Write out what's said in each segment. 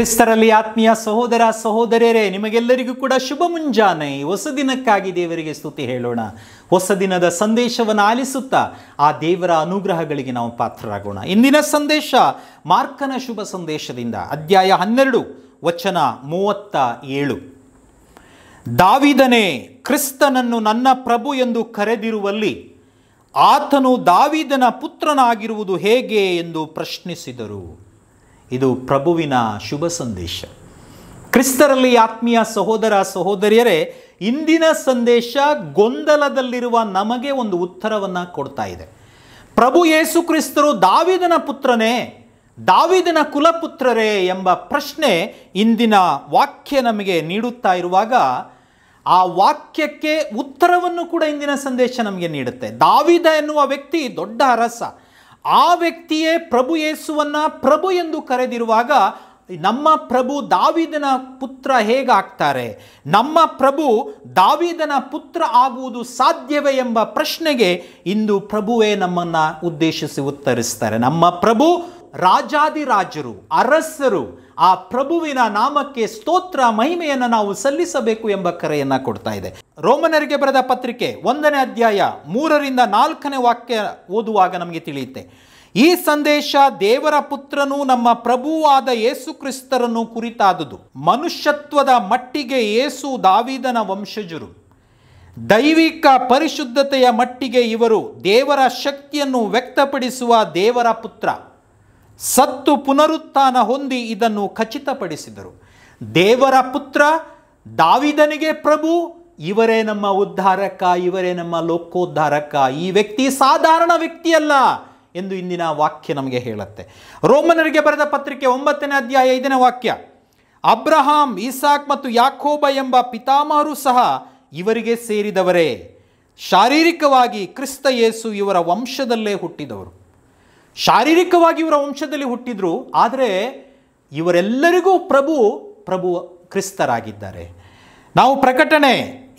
ಕ್ರಿಸ್ತರಲ್ಲಿ ಆತ್ಮೀಯ ಸಹೋದರ ಸಹೋದರಿಯರೇ ನಿಮಗೆಲ್ಲರಿಗೂ ಕೂಡ ಶುಭ ಮುಂಜಾನೆ ಹೊಸ ದಿನಕ್ಕಾಗಿ ದೇವರಿಗೆ ಸ್ತುತಿ ಹೇಳೋಣ ಹೊಸ ದಿನದ ಸಂದೇಶವನ್ನು ಆಲಿಸುತ್ತಾ ಆ ದೇವರ ಅನುಗ್ರಹಗಳಿಗೆ ನಾವು ಪಾತ್ರರಾಗೋಣ ಇಂದಿನ ಸಂದೇಶ ಮಾರ್ಕನ ಶುಭ ಸಂದೇಶದಿಂದ ಅಧ್ಯಾಯ ಹನ್ನೆರಡು ವಚನ ಮೂವತ್ತ ಏಳು ದಾವಿದನೇ ಕ್ರಿಸ್ತನನ್ನು ನನ್ನ ಪ್ರಭು ಎಂದು ಕರೆದಿರುವಲ್ಲಿ ಆತನು ದಾವಿದನ ಪುತ್ರನಾಗಿರುವುದು ಹೇಗೆ ಎಂದು ಪ್ರಶ್ನಿಸಿದರು ಇದು ಪ್ರಭುವಿನ ಶುಭ ಸಂದೇಶ ಕ್ರಿಸ್ತರಲ್ಲಿ ಆತ್ಮೀಯ ಸಹೋದರ ಸಹೋದರಿಯರೇ ಇಂದಿನ ಸಂದೇಶ ಗೊಂದಲದಲ್ಲಿರುವ ನಮಗೆ ಒಂದು ಉತ್ತರವನ್ನು ಕೊಡ್ತಾ ಇದೆ ಪ್ರಭು ಯೇಸು ಕ್ರಿಸ್ತರು ದಾವಿದನ ಪುತ್ರನೇ ದಾವಿದನ ಕುಲಪುತ್ರರೇ ಎಂಬ ಪ್ರಶ್ನೆ ಇಂದಿನ ವಾಕ್ಯ ನಮಗೆ ನೀಡುತ್ತಾ ಇರುವಾಗ ಆ ವಾಕ್ಯಕ್ಕೆ ಉತ್ತರವನ್ನು ಕೂಡ ಇಂದಿನ ಸಂದೇಶ ನಮಗೆ ನೀಡುತ್ತೆ ದಾವಿದ ಎನ್ನುವ ವ್ಯಕ್ತಿ ದೊಡ್ಡ ಅರಸ ಆ ವ್ಯಕ್ತಿಯೇ ಪ್ರಭು ಯೇಸುವನ್ನು ಪ್ರಭು ಎಂದು ಕರೆದಿರುವಾಗ ನಮ್ಮ ಪ್ರಭು ದಾವಿದನ ಪುತ್ರ ಹೇಗಾಗ್ತಾರೆ ನಮ್ಮ ಪ್ರಭು ದಾವಿದನ ಪುತ್ರ ಆಗುವುದು ಸಾಧ್ಯವೇ ಎಂಬ ಪ್ರಶ್ನೆಗೆ ಇಂದು ಪ್ರಭುವೇ ನಮ್ಮನ್ನು ಉದ್ದೇಶಿಸಿ ಉತ್ತರಿಸ್ತಾರೆ ನಮ್ಮ ಪ್ರಭು ರಾಜಾದಿರಾಜರು ಅರಸರು ಆ ಪ್ರಭುವಿನ ನಾಮಕ್ಕೆ ಸ್ತೋತ್ರ ಮಹಿಮೆಯನ್ನು ನಾವು ಸಲ್ಲಿಸಬೇಕು ಎಂಬ ಕರೆಯನ್ನು ಕೊಡ್ತಾ ಇದೆ ರೋಮನರಿಗೆ ಬರೆದ ಪತ್ರಿಕೆ ಒಂದನೇ ಅಧ್ಯಾಯ ಮೂರರಿಂದ ನಾಲ್ಕನೇ ವಾಕ್ಯ ಓದುವಾಗ ನಮಗೆ ತಿಳಿಯುತ್ತೆ ಈ ಸಂದೇಶ ದೇವರ ಪುತ್ರನು ನಮ್ಮ ಪ್ರಭುವಾದ ಯೇಸು ಕ್ರಿಸ್ತರನ್ನು ಕುರಿತಾದುದು ಮನುಷ್ಯತ್ವದ ಮಟ್ಟಿಗೆ ಏಸು ದಾವಿದನ ವಂಶಜರು ದೈವಿಕ ಪರಿಶುದ್ಧತೆಯ ಮಟ್ಟಿಗೆ ಇವರು ದೇವರ ಶಕ್ತಿಯನ್ನು ವ್ಯಕ್ತಪಡಿಸುವ ದೇವರ ಪುತ್ರ ಸತ್ತು ಪುನರುತ್ಥಾನ ಹೊಂದಿ ಇದನ್ನು ಖಚಿತಪಡಿಸಿದರು ದೇವರ ಪುತ್ರ ದಾವಿದನಿಗೆ ಪ್ರಭು ಇವರೇ ನಮ್ಮ ಉದ್ಧಾರಕ ಇವರೇ ನಮ್ಮ ಲೋಕೋದ್ಧಾರಕ ಈ ವ್ಯಕ್ತಿ ಸಾಧಾರಣ ವ್ಯಕ್ತಿಯಲ್ಲ ಎಂದು ಇಂದಿನ ವಾಕ್ಯ ನಮಗೆ ಹೇಳುತ್ತೆ ರೋಮನರಿಗೆ ಬರೆದ ಪತ್ರಿಕೆ ಒಂಬತ್ತನೇ ಅಧ್ಯಾಯ ಐದನೇ ವಾಕ್ಯ ಅಬ್ರಹಾಂ ಈಸಾಕ್ ಮತ್ತು ಯಾಕೋಬ ಎಂಬ ಪಿತಾಮಹರು ಸಹ ಇವರಿಗೆ ಸೇರಿದವರೇ ಶಾರೀರಿಕವಾಗಿ ಕ್ರಿಸ್ತ ಯೇಸು ಇವರ ವಂಶದಲ್ಲೇ ಹುಟ್ಟಿದವರು ಶಾರೀರಿಕವಾಗಿ ಇವರ ವಂಶದಲ್ಲಿ ಹುಟ್ಟಿದ್ರು ಆದರೆ ಇವರೆಲ್ಲರಿಗೂ ಪ್ರಭು ಪ್ರಭು ಕ್ರಿಸ್ತರಾಗಿದ್ದಾರೆ ನಾವು ಪ್ರಕಟಣೆ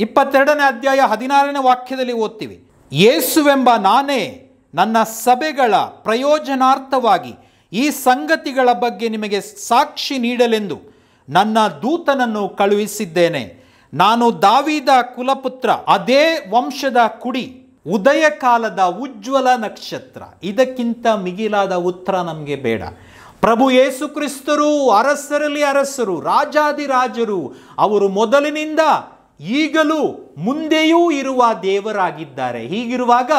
ಇಪ್ಪತ್ತೆರಡನೇ ಅಧ್ಯಾಯ ಹದಿನಾರನೇ ವಾಕ್ಯದಲ್ಲಿ ಓದ್ತೀವಿ ಯೇಸುವೆಂಬ ನಾನೇ ನನ್ನ ಸಭೆಗಳ ಪ್ರಯೋಜನಾರ್ಥವಾಗಿ ಈ ಸಂಗತಿಗಳ ಬಗ್ಗೆ ನಿಮಗೆ ಸಾಕ್ಷಿ ನೀಡಲೆಂದು ನನ್ನ ದೂತನನ್ನು ಕಳುಹಿಸಿದ್ದೇನೆ ನಾನು ದಾವಿದ ಕುಲಪುತ್ರ ಅದೇ ವಂಶದ ಕುಡಿ ಉದಯ ಕಾಲದ ಉಜ್ವಲ ನಕ್ಷತ್ರ ಇದಕ್ಕಿಂತ ಮಿಗಿಲಾದ ಉತ್ತರ ನಮಗೆ ಬೇಡ ಪ್ರಭು ಯೇಸು ಕ್ರಿಸ್ತರು ಅರಸರಲ್ಲಿ ಅರಸರು ರಾಜಾದಿರಾಜರು ಅವರು ಮೊದಲಿನಿಂದ ಈಗಲೂ ಮುಂದೆಯೂ ಇರುವ ದೇವರಾಗಿದ್ದಾರೆ ಹೀಗಿರುವಾಗ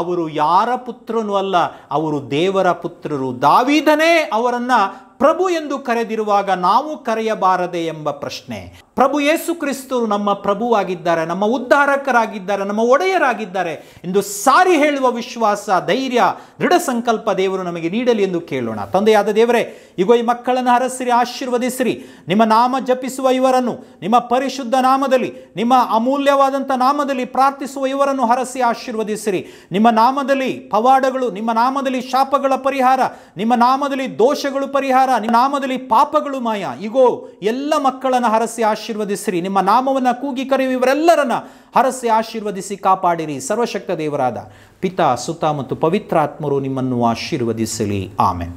ಅವರು ಯಾರ ಪುತ್ರನೂ ಅಲ್ಲ ಅವರು ದೇವರ ಪುತ್ರರು ದಾವಿದನೇ ಅವರನ್ನು ಪ್ರಭು ಎಂದು ಕರೆದಿರುವಾಗ ನಾವು ಕರೆಯಬಾರದೆ ಎಂಬ ಪ್ರಶ್ನೆ ಪ್ರಭು ಯೇಸು ಕ್ರಿಸ್ತು ನಮ್ಮ ಪ್ರಭುವಾಗಿದ್ದಾರೆ ನಮ್ಮ ಉದ್ಧಾರಕರಾಗಿದ್ದಾರೆ ನಮ್ಮ ಒಡೆಯರಾಗಿದ್ದಾರೆ ಎಂದು ಸಾರಿ ಹೇಳುವ ವಿಶ್ವಾಸ ಧೈರ್ಯ ದೃಢ ಸಂಕಲ್ಪ ದೇವರು ನಮಗೆ ನೀಡಲಿ ಎಂದು ಕೇಳೋಣ ತಂದೆಯಾದ ದೇವರೇ ಇಗೋ ಈ ಮಕ್ಕಳನ್ನು ಹರಸಿರಿ ಆಶೀರ್ವದಿಸಿರಿ ನಿಮ್ಮ ನಾಮ ಜಪಿಸುವ ಇವರನ್ನು ನಿಮ್ಮ ಪರಿಶುದ್ಧ ನಾಮದಲ್ಲಿ ನಿಮ್ಮ ಅಮೂಲ್ಯವಾದಂಥ ನಾಮದಲ್ಲಿ ಪ್ರಾರ್ಥಿಸುವ ಇವರನ್ನು ಹರಸಿ ಆಶೀರ್ವದಿಸಿರಿ ನಿಮ್ಮ ನಾಮದಲ್ಲಿ ಪವಾಡಗಳು ನಿಮ್ಮ ನಾಮದಲ್ಲಿ ಶಾಪಗಳ ಪರಿಹಾರ ನಿಮ್ಮ ನಾಮದಲ್ಲಿ ದೋಷಗಳು ಪರಿಹಾರ ನಿಮ್ಮ ನಾಮದಲ್ಲಿ ಪಾಪಗಳು ಮಾಯ ಇಗೋ ಎಲ್ಲ ಮಕ್ಕಳನ್ನು ಹರಸಿ ಆಶೀರ್ವ ಆಶೀರ್ವದಿಸಿರಿ ನಿಮ್ಮ ನಾಮವನ್ನು ಕೂಗಿ ಕರೆಯುವ ಇವರೆಲ್ಲರನ್ನ ಹರಸಿ ಆಶೀರ್ವದಿಸಿ ಕಾಪಾಡಿರಿ ಸರ್ವಶಕ್ತ ದೇವರಾದ ಪಿತಾ ಸುತ ಮತ್ತು ಪವಿತ್ರಾತ್ಮರು ನಿಮ್ಮನ್ನು ಆಶೀರ್ವದಿಸಲಿ ಆಮೇಲೆ